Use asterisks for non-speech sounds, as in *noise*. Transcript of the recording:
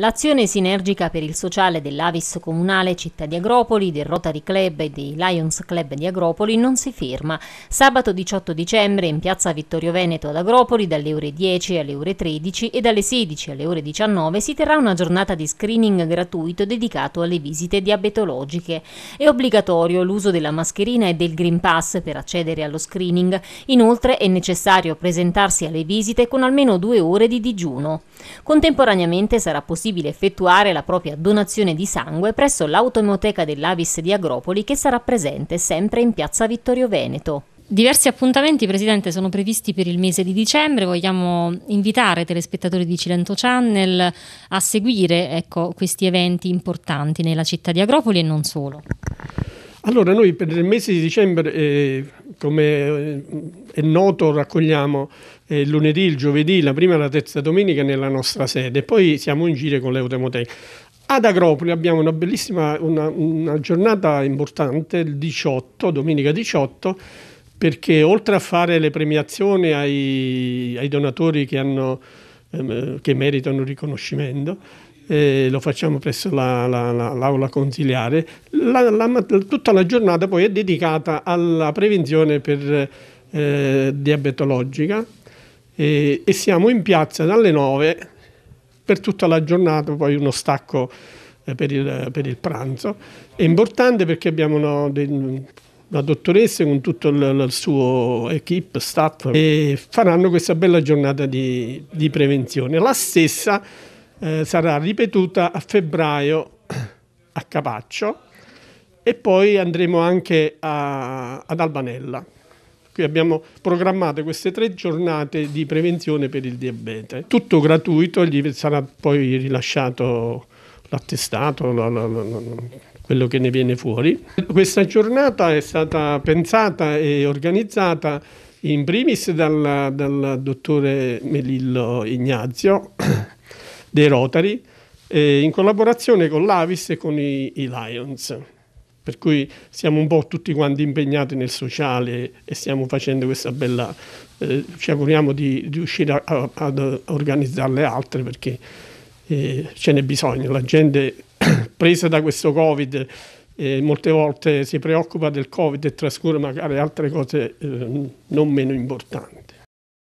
L'azione sinergica per il sociale dell'Avis Comunale Città di Agropoli, del Rotary Club e dei Lions Club di Agropoli non si ferma. Sabato 18 dicembre in piazza Vittorio Veneto ad Agropoli dalle ore 10 alle ore 13 e dalle 16 alle ore 19 si terrà una giornata di screening gratuito dedicato alle visite diabetologiche. È obbligatorio l'uso della mascherina e del Green Pass per accedere allo screening. Inoltre è necessario presentarsi alle visite con almeno due ore di digiuno. Contemporaneamente sarà possibile possibile effettuare la propria donazione di sangue presso l'automoteca dell'Avis di Agropoli che sarà presente sempre in piazza Vittorio Veneto. Diversi appuntamenti, Presidente, sono previsti per il mese di dicembre. Vogliamo invitare i telespettatori di Cilento Channel a seguire ecco, questi eventi importanti nella città di Agropoli e non solo. Allora, noi per il mese di dicembre eh, come eh, è noto raccogliamo eh, il lunedì, il giovedì, la prima e la terza domenica nella nostra sede, poi siamo in giro con l'Eutemotec. Ad Agropoli abbiamo una bellissima una, una giornata importante, il 18, domenica 18, perché oltre a fare le premiazioni ai, ai donatori che, hanno, ehm, che meritano riconoscimento, eh, lo facciamo presso la, la, la, l'aula consiliare, tutta la giornata poi è dedicata alla prevenzione per eh, diabetologica e, e siamo in piazza dalle 9 per tutta la giornata, poi uno stacco eh, per il, per il, pranzo. È importante perché abbiamo una, una dottoressa con tutto il, il, suo equip, staff e faranno questa bella giornata di, di prevenzione. La stessa eh, sarà ripetuta a febbraio a Capaccio e poi andremo anche a, ad Albanella. Qui abbiamo programmato queste tre giornate di prevenzione per il diabete. Tutto gratuito, gli sarà poi rilasciato l'attestato, la, la, la, quello che ne viene fuori. Questa giornata è stata pensata e organizzata in primis dal, dal dottore Melillo Ignazio dei Rotary, eh, in collaborazione con l'Avis e con i, i Lions per cui siamo un po' tutti quanti impegnati nel sociale e stiamo facendo questa bella, eh, ci auguriamo di riuscire a, a, ad organizzarle altre perché eh, ce n'è bisogno, la gente *clears throat* presa da questo Covid eh, molte volte si preoccupa del Covid e trascura magari altre cose eh, non meno importanti.